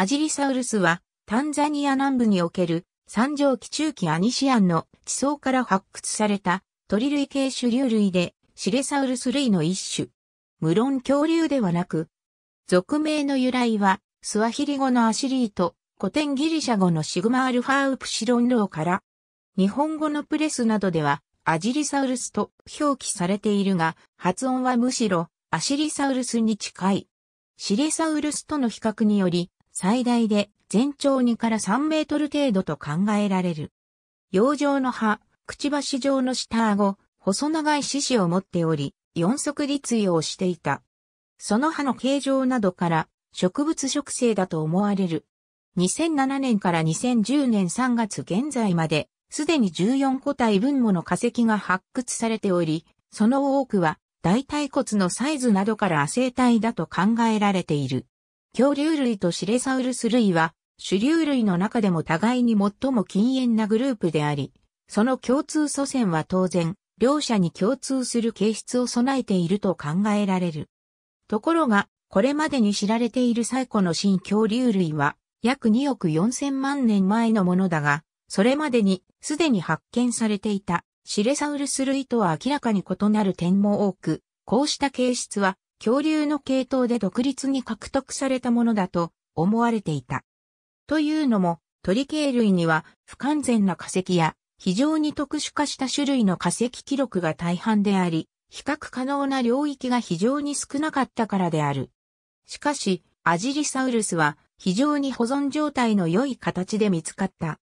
アジリサウルスは、タンザニア南部における、三畳期中期アニシアンの地層から発掘された、鳥類系種竜類で、シレサウルス類の一種。無論恐竜ではなく、俗名の由来は、スワヒリ語のアシリーと、古典ギリシャ語のシグマアルファウプシロンローから、日本語のプレスなどでは、アジリサウルスと表記されているが、発音はむしろ、アシリサウルスに近い。シレサウルスとの比較により、最大で全長2から3メートル程度と考えられる。洋上の葉、くちばし状の下顎、細長い獅子を持っており、四足立位をしていた。その葉の形状などから植物植生だと思われる。2007年から2010年3月現在まで、すでに14個体分もの化石が発掘されており、その多くは大腿骨のサイズなどから亜生体だと考えられている。恐竜類とシレサウルス類は、主流類の中でも互いに最も禁煙なグループであり、その共通祖先は当然、両者に共通する形質を備えていると考えられる。ところが、これまでに知られている最古の新恐竜類は、約2億4000万年前のものだが、それまでにすでに発見されていたシレサウルス類とは明らかに異なる点も多く、こうした形質は恐竜の系統で独立に獲得されたものだと思われていた。というのも、鳥系類には不完全な化石や非常に特殊化した種類の化石記録が大半であり、比較可能な領域が非常に少なかったからである。しかし、アジリサウルスは非常に保存状態の良い形で見つかった。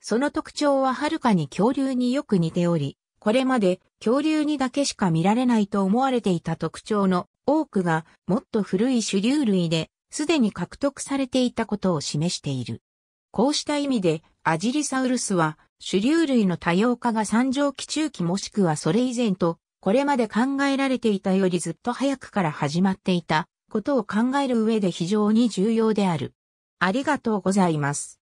その特徴ははるかに恐竜によく似ており、これまで恐竜にだけしか見られないと思われていた特徴の多くがもっと古い種流類で、すでに獲得されていたことを示している。こうした意味で、アジリサウルスは、種流類の多様化が三畳期中期もしくはそれ以前と、これまで考えられていたよりずっと早くから始まっていたことを考える上で非常に重要である。ありがとうございます。